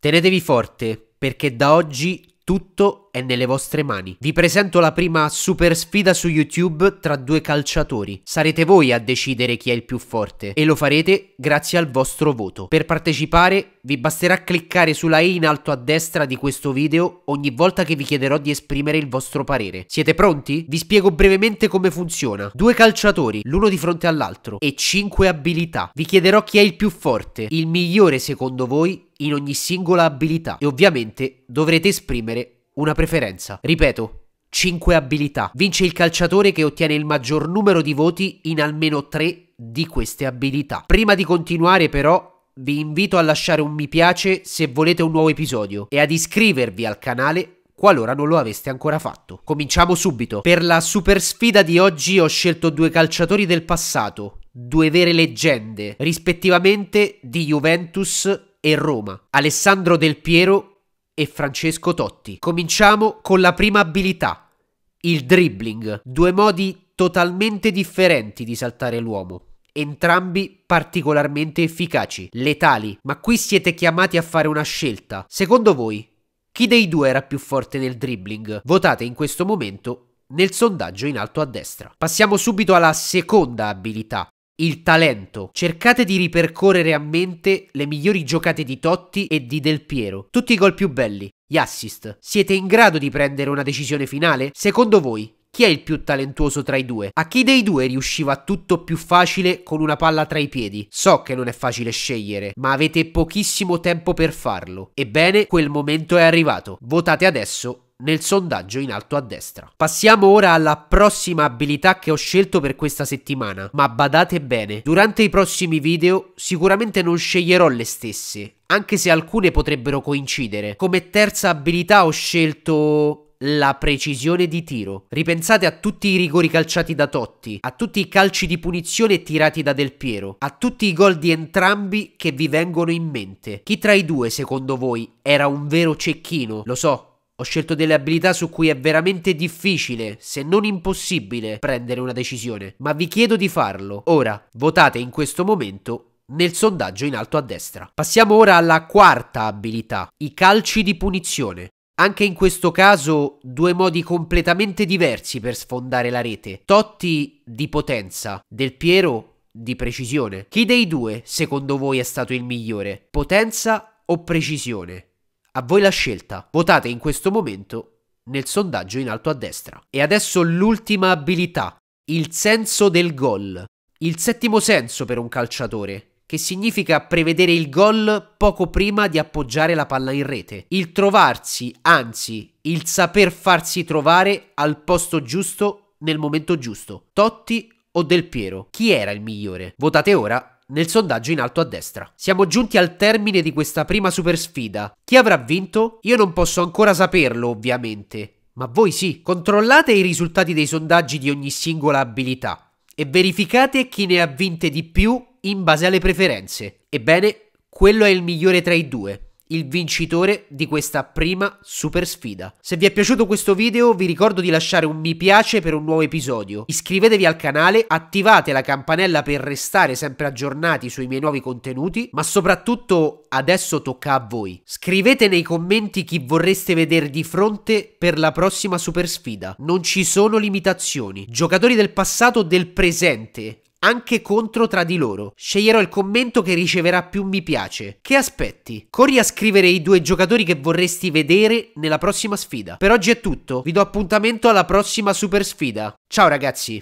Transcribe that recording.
Tenetevi forte perché da oggi tutto è nelle vostre mani. Vi presento la prima super sfida su YouTube tra due calciatori. Sarete voi a decidere chi è il più forte e lo farete grazie al vostro voto. Per partecipare vi basterà cliccare sulla E in alto a destra di questo video ogni volta che vi chiederò di esprimere il vostro parere. Siete pronti? Vi spiego brevemente come funziona. Due calciatori, l'uno di fronte all'altro e 5 abilità. Vi chiederò chi è il più forte, il migliore secondo voi in ogni singola abilità e ovviamente dovrete esprimere una preferenza. Ripeto, 5 abilità. Vince il calciatore che ottiene il maggior numero di voti in almeno 3 di queste abilità. Prima di continuare però vi invito a lasciare un mi piace se volete un nuovo episodio e ad iscrivervi al canale qualora non lo aveste ancora fatto. Cominciamo subito. Per la super sfida di oggi ho scelto due calciatori del passato, due vere leggende, rispettivamente di Juventus e Roma. Alessandro Del Piero e Francesco Totti. Cominciamo con la prima abilità, il dribbling, due modi totalmente differenti di saltare l'uomo entrambi particolarmente efficaci, letali, ma qui siete chiamati a fare una scelta. Secondo voi, chi dei due era più forte nel dribbling? Votate in questo momento nel sondaggio in alto a destra. Passiamo subito alla seconda abilità, il talento. Cercate di ripercorrere a mente le migliori giocate di Totti e di Del Piero, tutti i gol più belli, gli assist. Siete in grado di prendere una decisione finale? Secondo voi, chi è il più talentuoso tra i due? A chi dei due riusciva tutto più facile con una palla tra i piedi? So che non è facile scegliere, ma avete pochissimo tempo per farlo. Ebbene, quel momento è arrivato. Votate adesso nel sondaggio in alto a destra. Passiamo ora alla prossima abilità che ho scelto per questa settimana, ma badate bene, durante i prossimi video sicuramente non sceglierò le stesse, anche se alcune potrebbero coincidere. Come terza abilità ho scelto la precisione di tiro. Ripensate a tutti i rigori calciati da Totti, a tutti i calci di punizione tirati da Del Piero, a tutti i gol di entrambi che vi vengono in mente. Chi tra i due, secondo voi, era un vero cecchino? Lo so, ho scelto delle abilità su cui è veramente difficile, se non impossibile, prendere una decisione, ma vi chiedo di farlo. Ora, votate in questo momento nel sondaggio in alto a destra. Passiamo ora alla quarta abilità, i calci di punizione. Anche in questo caso due modi completamente diversi per sfondare la rete. Totti di potenza, Del Piero di precisione. Chi dei due secondo voi è stato il migliore? Potenza o precisione? A voi la scelta. Votate in questo momento nel sondaggio in alto a destra. E adesso l'ultima abilità, il senso del gol. Il settimo senso per un calciatore, che significa prevedere il gol poco prima di appoggiare la palla in rete. Il trovarsi, anzi, il saper farsi trovare al posto giusto nel momento giusto. Totti o Del Piero? Chi era il migliore? Votate ora nel sondaggio in alto a destra. Siamo giunti al termine di questa prima super sfida. Chi avrà vinto? Io non posso ancora saperlo, ovviamente. Ma voi sì, controllate i risultati dei sondaggi di ogni singola abilità e verificate chi ne ha vinte di più in base alle preferenze. Ebbene, quello è il migliore tra i due il vincitore di questa prima super sfida. Se vi è piaciuto questo video vi ricordo di lasciare un mi piace per un nuovo episodio, iscrivetevi al canale, attivate la campanella per restare sempre aggiornati sui miei nuovi contenuti, ma soprattutto adesso tocca a voi. Scrivete nei commenti chi vorreste vedere di fronte per la prossima super sfida, non ci sono limitazioni, giocatori del passato o del presente, anche contro tra di loro. Sceglierò il commento che riceverà più mi piace. Che aspetti? Corri a scrivere i due giocatori che vorresti vedere nella prossima sfida. Per oggi è tutto, vi do appuntamento alla prossima super sfida. Ciao ragazzi!